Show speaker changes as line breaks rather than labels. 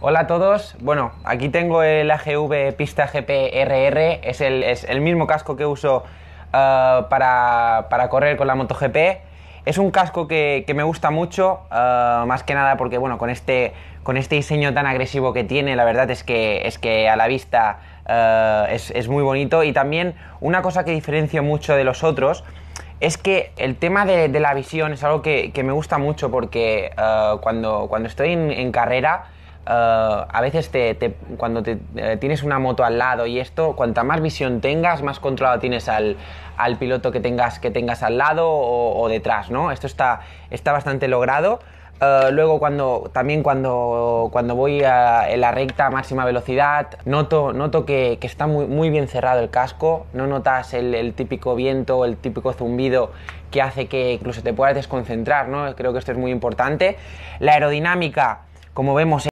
Hola a todos, bueno, aquí tengo el AGV Pista GPRR, es el, es el mismo casco que uso eh, para, correr con la MotoGP. Es un casco que, me gusta mucho, eh, más que nada porque, bueno, con este, con este diseño tan agresivo que tiene, la verdad es que, es que a la vista eh, es, muy bonito. Y también una cosa que diferencia mucho de los otros es que el tema de, la visión es algo que, me gusta mucho porque cuando, cuando estoy en, carrera eh, a veces cuando eh, tienes una moto al lado y esto, cuanta más visión tengas, más controlado tienes al, piloto que tengas, que tengas al lado o, detrás, ¿no? Esto está, está bastante logrado. Eh, luego cuando también cuando, cuando voy a, en la recta a máxima velocidad noto, noto que, está muy, muy, bien cerrado el casco, no notas el, típico viento, el típico zumbido que hace que incluso te puedas desconcentrar, ¿no? creo que esto es muy importante. La aerodinámica, como vemos,